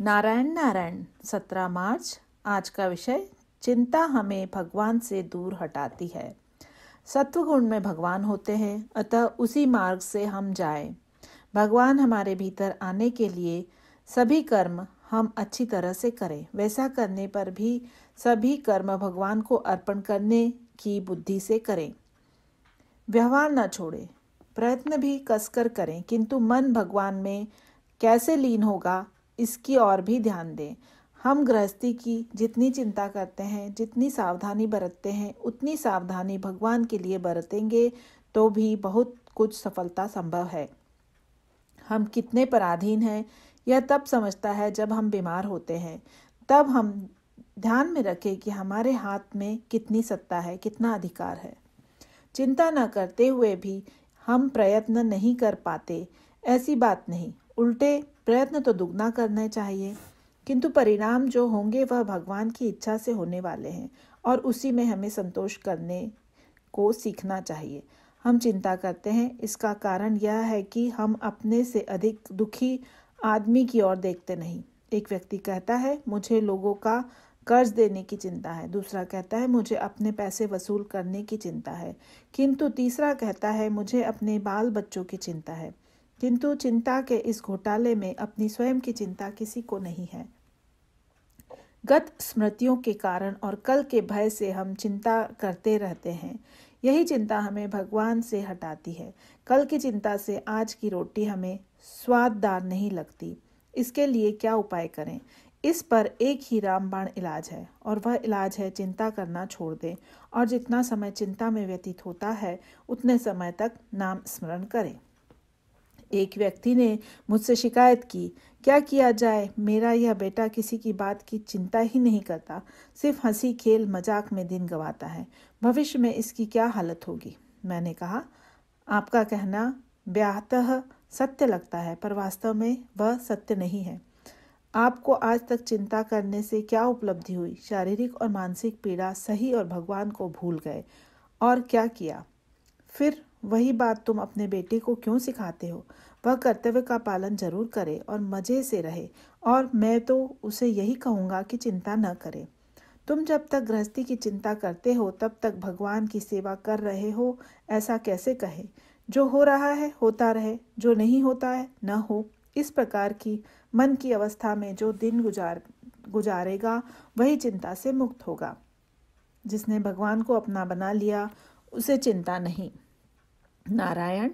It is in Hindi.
नारायण नारायण सत्रह मार्च आज का विषय चिंता हमें भगवान से दूर हटाती है सत्व गुण में भगवान होते हैं अतः उसी मार्ग से हम जाएं। भगवान हमारे भीतर आने के लिए सभी कर्म हम अच्छी तरह से करें वैसा करने पर भी सभी कर्म भगवान को अर्पण करने की बुद्धि से करें व्यवहार न छोड़ें प्रयत्न भी कसकर करें किंतु मन भगवान में कैसे लीन होगा इसकी और भी ध्यान दें हम गृहस्थी की जितनी चिंता करते हैं जितनी सावधानी बरतते हैं उतनी सावधानी भगवान के लिए बरतेंगे तो भी बहुत कुछ सफलता संभव है हम कितने पराधीन हैं यह तब समझता है जब हम बीमार होते हैं तब हम ध्यान में रखें कि हमारे हाथ में कितनी सत्ता है कितना अधिकार है चिंता न करते हुए भी हम प्रयत्न नहीं कर पाते ऐसी बात नहीं उल्टे प्रयत्न तो दुगना करने चाहिए किंतु परिणाम जो होंगे वह भगवान की इच्छा से होने वाले हैं और उसी में हमें संतोष करने को सीखना चाहिए हम चिंता करते हैं इसका कारण यह है कि हम अपने से अधिक दुखी आदमी की ओर देखते नहीं एक व्यक्ति कहता है मुझे लोगों का कर्ज देने की चिंता है दूसरा कहता है मुझे अपने पैसे वसूल करने की चिंता है किंतु तीसरा कहता है मुझे अपने बाल बच्चों की चिंता है किंतु चिंता के इस घोटाले में अपनी स्वयं की चिंता किसी को नहीं है गत स्मृतियों के कारण और कल के भय से हम चिंता करते रहते हैं यही चिंता हमें भगवान से हटाती है कल की चिंता से आज की रोटी हमें स्वाददार नहीं लगती इसके लिए क्या उपाय करें इस पर एक ही रामबाण इलाज है और वह इलाज है चिंता करना छोड़ दें और जितना समय चिंता में व्यतीत होता है उतने समय तक नाम स्मरण करें एक व्यक्ति ने मुझसे शिकायत की क्या किया जाए मेरा यह बेटा किसी की बात की चिंता ही नहीं करता सिर्फ हंसी खेल मजाक में दिन गंवाता है भविष्य में इसकी क्या हालत होगी मैंने कहा आपका कहना ब्याहतः सत्य लगता है पर वास्तव में वह सत्य नहीं है आपको आज तक चिंता करने से क्या उपलब्धि हुई शारीरिक और मानसिक पीड़ा सही और भगवान को भूल गए और क्या किया फिर वही बात तुम अपने बेटे को क्यों सिखाते हो वह कर्तव्य का पालन जरूर करे और मज़े से रहे और मैं तो उसे यही कहूँगा कि चिंता न करे तुम जब तक गृहस्थी की चिंता करते हो तब तक भगवान की सेवा कर रहे हो ऐसा कैसे कहे जो हो रहा है होता रहे जो नहीं होता है न हो इस प्रकार की मन की अवस्था में जो दिन गुजार गुजारेगा वही चिंता से मुक्त होगा जिसने भगवान को अपना बना लिया उसे चिंता नहीं नारायण